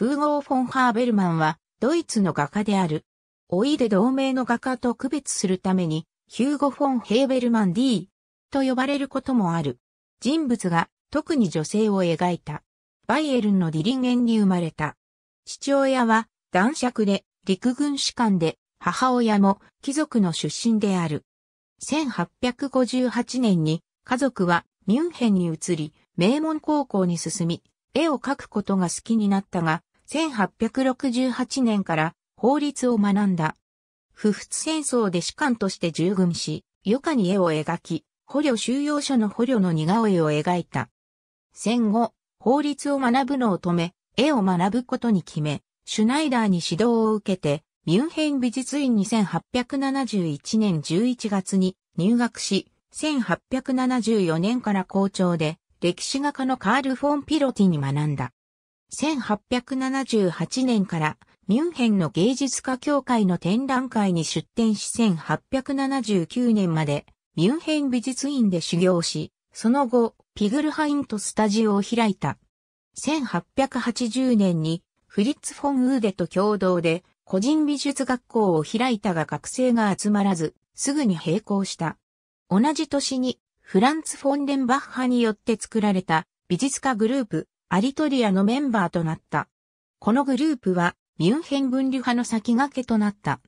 フーゴー・フォン・ハーベルマンは、ドイツの画家である。おいで同盟の画家と区別するために、ヒューゴ・フォン・ヘーベルマン D と呼ばれることもある。人物が特に女性を描いた。バイエルンのディリンゲンに生まれた。父親は男爵で陸軍士官で母親も貴族の出身である。1858年に家族はミュンヘンに移り、名門高校に進み、絵を描くことが好きになったが、1868年から法律を学んだ。不仏戦争で士官として従軍し、余暇に絵を描き、捕虜収容者の捕虜の似顔絵を描いた。戦後、法律を学ぶのを止め、絵を学ぶことに決め、シュナイダーに指導を受けて、ミュンヘン美術院に1 8 7 1年11月に入学し、1874年から校長で、歴史画家のカール・フォン・ピロティに学んだ。1878年からミュンヘンの芸術家協会の展覧会に出展し1879年までミュンヘン美術院で修行し、その後、ピグルハインとスタジオを開いた。1880年にフリッツ・フォン・ウーデと共同で個人美術学校を開いたが学生が集まらず、すぐに閉校した。同じ年にフランツ・フォンデンバッハによって作られた美術家グループアリトリアのメンバーとなった。このグループは、ミュンヘン分離派の先駆けとなった。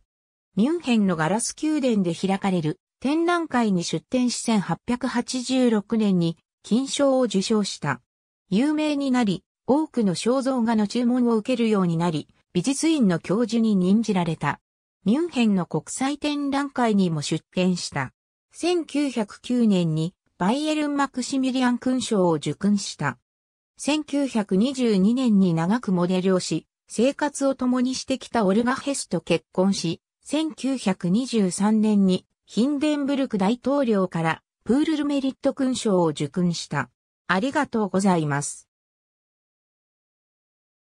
ミュンヘンのガラス宮殿で開かれる展覧会に出展し1886年に金賞を受賞した。有名になり、多くの肖像画の注文を受けるようになり、美術院の教授に任じられた。ミュンヘンの国際展覧会にも出展した。1909年にバイエルン・マクシミリアン勲章を受勲した。1922年に長くモデルをし、生活を共にしてきたオルガ・ヘスと結婚し、1923年にヒンデンブルク大統領からプールルメリット勲章を受勲した。ありがとうございます。